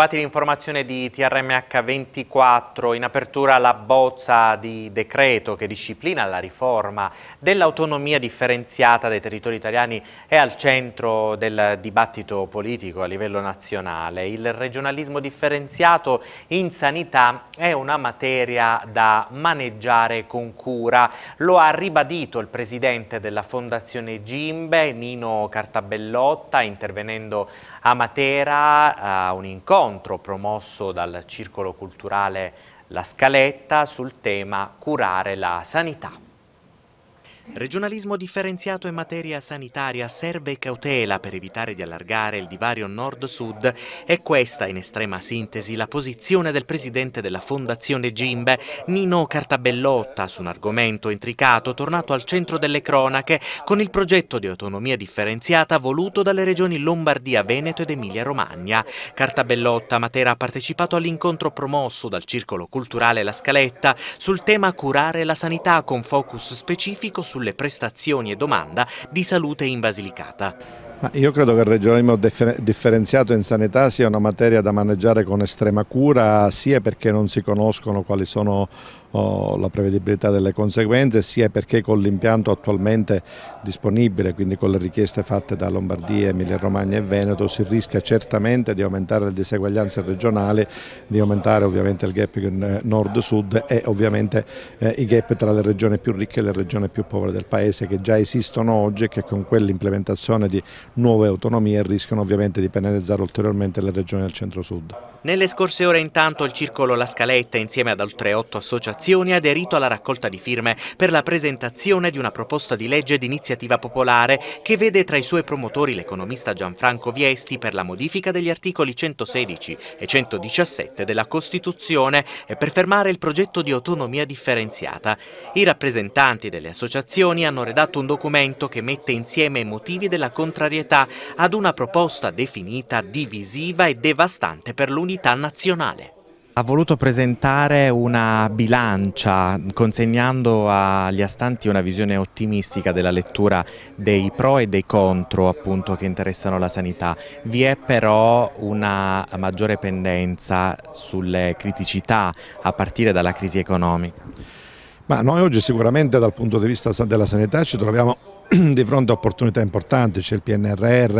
rinnovati l'informazione di TRMH24, in apertura la bozza di decreto che disciplina la riforma dell'autonomia differenziata dei territori italiani è al centro del dibattito politico a livello nazionale. Il regionalismo differenziato in sanità è una materia da maneggiare con cura, lo ha ribadito il presidente della Fondazione Gimbe, Nino Cartabellotta, intervenendo a Matera a un incontro incontro promosso dal Circolo Culturale La Scaletta sul tema Curare la Sanità. Regionalismo differenziato in materia sanitaria serve cautela per evitare di allargare il divario nord-sud. È questa, in estrema sintesi, la posizione del presidente della Fondazione Gimbe, Nino Cartabellotta, su un argomento intricato tornato al centro delle cronache con il progetto di autonomia differenziata voluto dalle regioni Lombardia, Veneto ed Emilia-Romagna. Cartabellotta Matera ha partecipato all'incontro promosso dal Circolo Culturale La Scaletta sul tema curare la sanità con focus specifico sul sulle prestazioni e domanda di salute in Basilicata. Io credo che il regionalismo differenziato in sanità sia una materia da maneggiare con estrema cura, sia perché non si conoscono quali sono oh, la prevedibilità delle conseguenze, sia perché con l'impianto attualmente disponibile, quindi con le richieste fatte da Lombardia, Emilia Romagna e Veneto, si rischia certamente di aumentare le diseguaglianze regionali, di aumentare ovviamente il gap eh, nord-sud e ovviamente eh, i gap tra le regioni più ricche e le regioni più povere del Paese che già esistono oggi e che con quell'implementazione di nuove autonomie rischiano ovviamente di penalizzare ulteriormente le regioni del centro-sud. Nelle scorse ore intanto il circolo La Scaletta insieme ad altre otto associazioni ha aderito alla raccolta di firme per la presentazione di una proposta di legge d'iniziativa popolare che vede tra i suoi promotori l'economista Gianfranco Viesti per la modifica degli articoli 116 e 117 della Costituzione e per fermare il progetto di autonomia differenziata. I rappresentanti delle associazioni hanno redatto un documento che mette insieme i motivi della contrarietà ad una proposta definita divisiva e devastante per l'unità nazionale ha voluto presentare una bilancia consegnando agli astanti una visione ottimistica della lettura dei pro e dei contro appunto che interessano la sanità. Vi è però una maggiore pendenza sulle criticità a partire dalla crisi economica. Ma noi oggi sicuramente dal punto di vista della sanità ci troviamo di fronte a opportunità importanti, c'è il PNRR,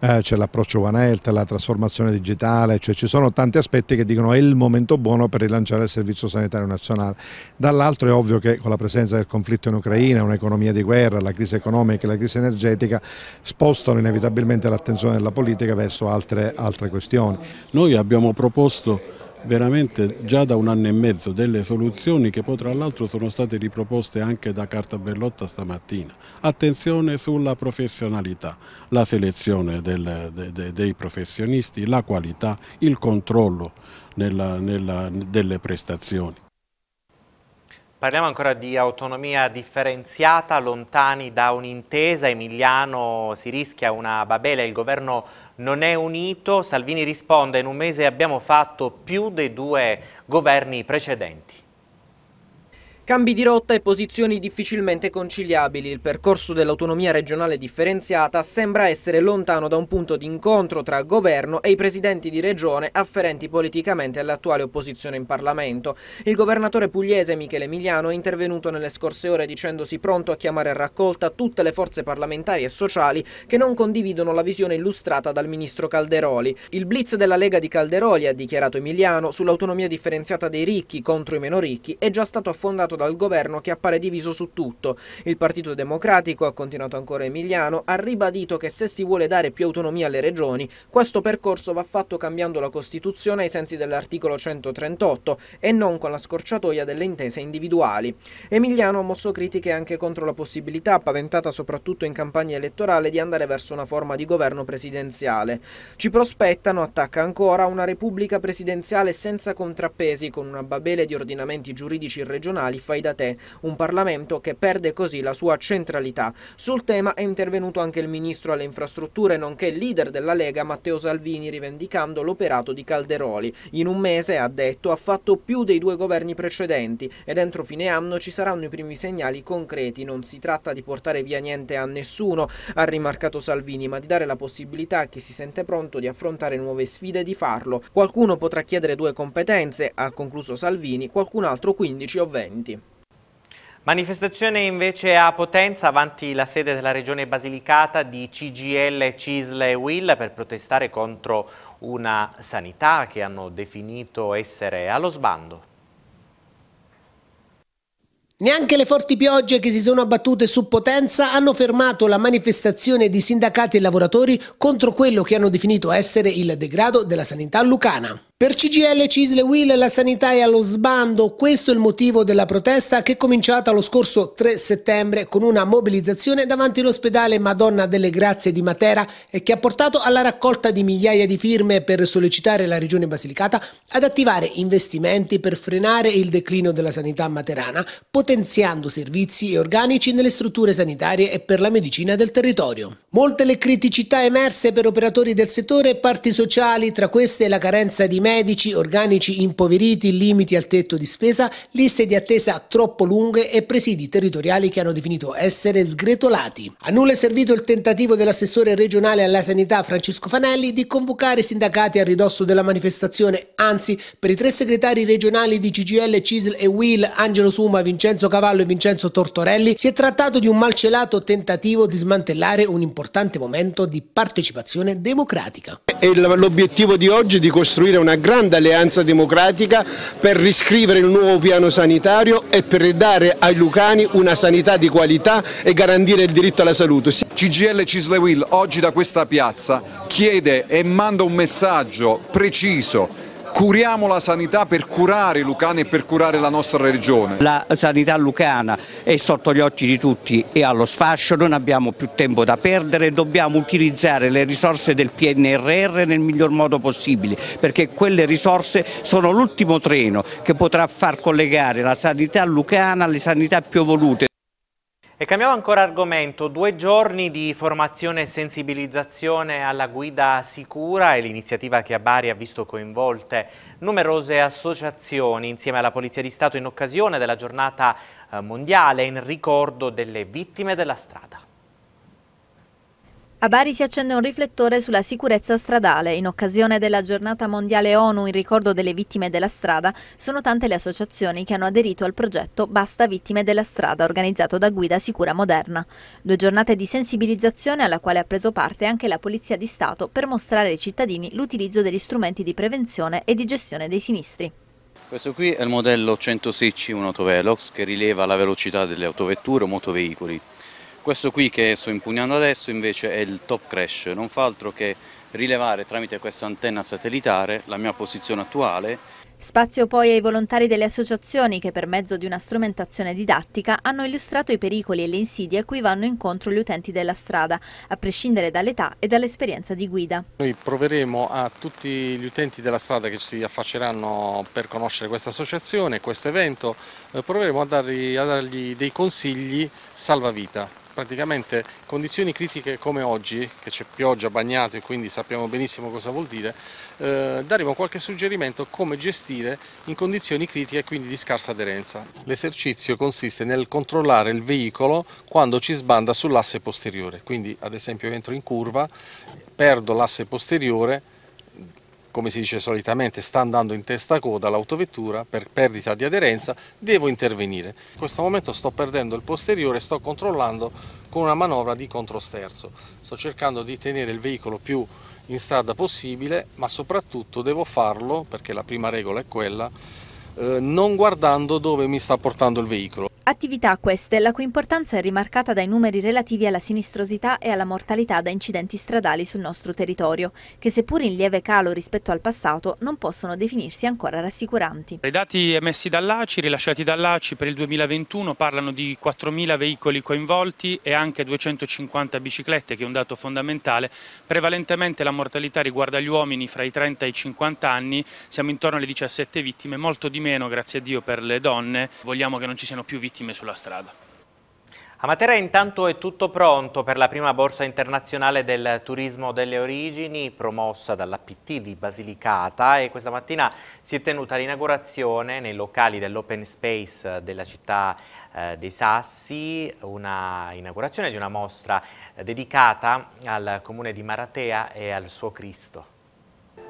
eh, c'è l'approccio One Health, la trasformazione digitale, cioè ci sono tanti aspetti che dicono è il momento buono per rilanciare il Servizio Sanitario Nazionale. Dall'altro è ovvio che con la presenza del conflitto in Ucraina, un'economia di guerra, la crisi economica e la crisi energetica spostano inevitabilmente l'attenzione della politica verso altre, altre questioni. Noi abbiamo proposto veramente già da un anno e mezzo delle soluzioni che poi tra l'altro sono state riproposte anche da Carta Bellotta stamattina. Attenzione sulla professionalità, la selezione del, de, de, dei professionisti, la qualità, il controllo nella, nella, delle prestazioni. Parliamo ancora di autonomia differenziata, lontani da un'intesa, Emiliano si rischia una babele, il governo non è unito, Salvini risponde in un mese abbiamo fatto più dei due governi precedenti. Cambi di rotta e posizioni difficilmente conciliabili, il percorso dell'autonomia regionale differenziata sembra essere lontano da un punto di incontro tra governo e i presidenti di regione afferenti politicamente all'attuale opposizione in Parlamento. Il governatore pugliese Michele Emiliano è intervenuto nelle scorse ore dicendosi pronto a chiamare a raccolta tutte le forze parlamentari e sociali che non condividono la visione illustrata dal ministro Calderoli. Il blitz della Lega di Calderoli, ha dichiarato Emiliano, sull'autonomia differenziata dei ricchi contro i meno ricchi è già stato affondato guidato dal governo che appare diviso su tutto. Il Partito Democratico, ha continuato ancora Emiliano, ha ribadito che se si vuole dare più autonomia alle regioni, questo percorso va fatto cambiando la Costituzione ai sensi dell'articolo 138 e non con la scorciatoia delle intese individuali. Emiliano ha mosso critiche anche contro la possibilità, paventata soprattutto in campagna elettorale, di andare verso una forma di governo presidenziale. Ci prospettano, attacca ancora, una repubblica presidenziale senza contrappesi, con una babele di ordinamenti giuridici regionali fai da te, un Parlamento che perde così la sua centralità. Sul tema è intervenuto anche il Ministro alle Infrastrutture, nonché il leader della Lega Matteo Salvini, rivendicando l'operato di Calderoli. In un mese, ha detto, ha fatto più dei due governi precedenti e entro fine anno ci saranno i primi segnali concreti. Non si tratta di portare via niente a nessuno, ha rimarcato Salvini, ma di dare la possibilità a chi si sente pronto di affrontare nuove sfide di farlo. Qualcuno potrà chiedere due competenze, ha concluso Salvini, qualcun altro 15 o 20. Manifestazione invece a Potenza avanti la sede della regione Basilicata di CGL, Cisle e Will per protestare contro una sanità che hanno definito essere allo sbando. Neanche le forti piogge che si sono abbattute su Potenza hanno fermato la manifestazione di sindacati e lavoratori contro quello che hanno definito essere il degrado della sanità lucana. Per CGL, Cisle, Will, la sanità è allo sbando, questo è il motivo della protesta che è cominciata lo scorso 3 settembre con una mobilizzazione davanti all'ospedale Madonna delle Grazie di Matera e che ha portato alla raccolta di migliaia di firme per sollecitare la Regione Basilicata ad attivare investimenti per frenare il declino della sanità materana, potenziando servizi e organici nelle strutture sanitarie e per la medicina del territorio. Molte le criticità emerse per operatori del settore e parti sociali, tra queste la carenza di medici medici, organici impoveriti, limiti al tetto di spesa, liste di attesa troppo lunghe e presidi territoriali che hanno definito essere sgretolati. A nulla è servito il tentativo dell'assessore regionale alla sanità Francesco Fanelli di convocare i sindacati a ridosso della manifestazione, anzi per i tre segretari regionali di CGL, CISL e WIL, Angelo Suma, Vincenzo Cavallo e Vincenzo Tortorelli, si è trattato di un malcelato tentativo di smantellare un importante momento di partecipazione democratica. E L'obiettivo di oggi è di costruire una grande alleanza democratica per riscrivere il nuovo piano sanitario e per dare ai lucani una sanità di qualità e garantire il diritto alla salute. CGL Cislewil oggi da questa piazza chiede e manda un messaggio preciso curiamo la sanità per curare i lucani e per curare la nostra regione. La sanità lucana è sotto gli occhi di tutti e allo sfascio, non abbiamo più tempo da perdere, dobbiamo utilizzare le risorse del PNRR nel miglior modo possibile perché quelle risorse sono l'ultimo treno che potrà far collegare la sanità lucana alle sanità più evolute. E cambiamo ancora argomento, due giorni di formazione e sensibilizzazione alla guida sicura e l'iniziativa che a Bari ha visto coinvolte numerose associazioni insieme alla Polizia di Stato in occasione della giornata eh, mondiale in ricordo delle vittime della strada. A Bari si accende un riflettore sulla sicurezza stradale. In occasione della giornata mondiale ONU in ricordo delle vittime della strada, sono tante le associazioni che hanno aderito al progetto Basta Vittime della Strada, organizzato da Guida Sicura Moderna. Due giornate di sensibilizzazione alla quale ha preso parte anche la Polizia di Stato per mostrare ai cittadini l'utilizzo degli strumenti di prevenzione e di gestione dei sinistri. Questo qui è il modello 106C, 1 autovelox, che rileva la velocità delle autovetture o motoveicoli. Questo qui che sto impugnando adesso invece è il top crash, non fa altro che rilevare tramite questa antenna satellitare la mia posizione attuale. Spazio poi ai volontari delle associazioni che per mezzo di una strumentazione didattica hanno illustrato i pericoli e le insidie a cui vanno incontro gli utenti della strada, a prescindere dall'età e dall'esperienza di guida. Noi proveremo a tutti gli utenti della strada che si affacceranno per conoscere questa associazione, questo evento, eh, proveremo a dargli, a dargli dei consigli salvavita praticamente condizioni critiche come oggi, che c'è pioggia, bagnato e quindi sappiamo benissimo cosa vuol dire, eh, daremo qualche suggerimento come gestire in condizioni critiche e quindi di scarsa aderenza. L'esercizio consiste nel controllare il veicolo quando ci sbanda sull'asse posteriore, quindi ad esempio entro in curva, perdo l'asse posteriore come si dice solitamente, sta andando in testa a coda l'autovettura per perdita di aderenza, devo intervenire. In questo momento sto perdendo il posteriore, sto controllando con una manovra di controsterzo. Sto cercando di tenere il veicolo più in strada possibile, ma soprattutto devo farlo, perché la prima regola è quella, eh, non guardando dove mi sta portando il veicolo. Attività queste, la cui importanza è rimarcata dai numeri relativi alla sinistrosità e alla mortalità da incidenti stradali sul nostro territorio, che seppur in lieve calo rispetto al passato non possono definirsi ancora rassicuranti. I dati emessi dall'ACI, rilasciati dall'ACI per il 2021 parlano di 4.000 veicoli coinvolti e anche 250 biciclette, che è un dato fondamentale. Prevalentemente la mortalità riguarda gli uomini fra i 30 e i 50 anni, siamo intorno alle 17 vittime, molto di meno, grazie a Dio, per le donne. Vogliamo che non ci siano più vittime sulla strada. A Matera intanto è tutto pronto per la prima borsa internazionale del turismo delle origini promossa dall'APT di Basilicata e questa mattina si è tenuta l'inaugurazione nei locali dell'open space della città eh, dei Sassi, una inaugurazione di una mostra eh, dedicata al comune di Maratea e al suo Cristo.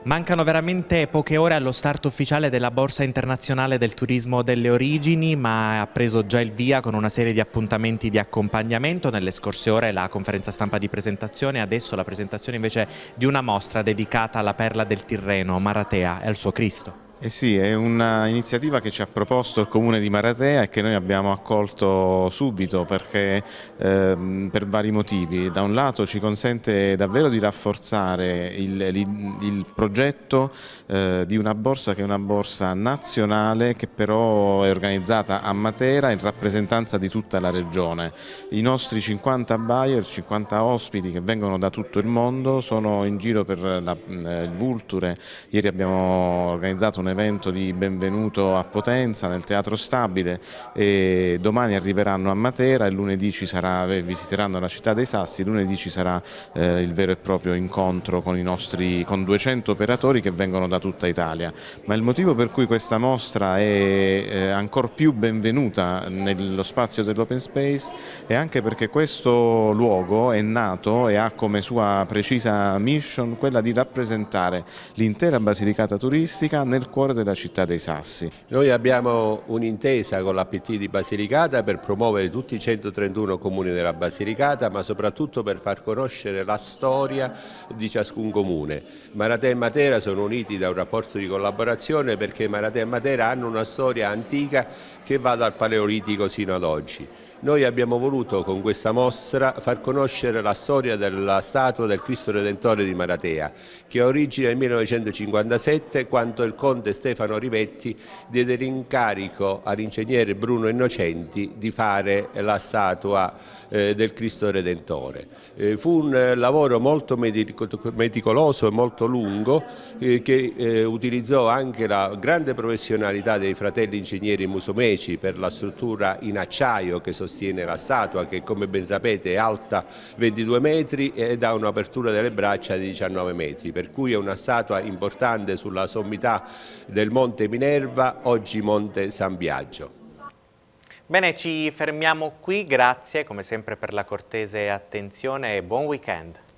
Mancano veramente poche ore allo start ufficiale della Borsa Internazionale del Turismo delle Origini, ma ha preso già il via con una serie di appuntamenti di accompagnamento. Nelle scorse ore la conferenza stampa di presentazione, adesso la presentazione invece di una mostra dedicata alla perla del Tirreno, Maratea e al suo Cristo. Eh sì, è un'iniziativa che ci ha proposto il comune di Maratea e che noi abbiamo accolto subito perché, ehm, per vari motivi. Da un lato ci consente davvero di rafforzare il, il, il progetto eh, di una borsa che è una borsa nazionale che però è organizzata a Matera in rappresentanza di tutta la regione. I nostri 50 buyer, 50 ospiti che vengono da tutto il mondo sono in giro per la, eh, il Vulture, ieri abbiamo organizzato un evento di benvenuto a Potenza nel Teatro Stabile e domani arriveranno a Matera e lunedì ci sarà, eh, visiteranno la città dei Sassi, lunedì ci sarà eh, il vero e proprio incontro con, nostri, con 200 operatori che vengono da tutta Italia, ma il motivo per cui questa mostra è eh, ancora più benvenuta nello spazio dell'open space è anche perché questo luogo è nato e ha come sua precisa mission quella di rappresentare l'intera Basilicata turistica nel cuore cuore della città dei Sassi. Noi abbiamo un'intesa con l'APT di Basilicata per promuovere tutti i 131 comuni della Basilicata, ma soprattutto per far conoscere la storia di ciascun comune. Maratè e Matera sono uniti da un rapporto di collaborazione perché Maratè e Matera hanno una storia antica che va dal Paleolitico sino ad oggi. Noi abbiamo voluto con questa mostra far conoscere la storia della statua del Cristo Redentore di Maratea, che ha origine nel 1957 quando il conte Stefano Rivetti diede l'incarico all'ingegnere Bruno Innocenti di fare la statua eh, del Cristo Redentore. Eh, fu un eh, lavoro molto meticoloso e molto lungo che utilizzò anche la grande professionalità dei fratelli ingegneri Musumeci per la struttura in acciaio che sostiene sostiene la statua che come ben sapete è alta 22 metri ed ha un'apertura delle braccia di 19 metri, per cui è una statua importante sulla sommità del Monte Minerva, oggi Monte San Biagio. Bene, ci fermiamo qui, grazie come sempre per la cortese attenzione e buon weekend.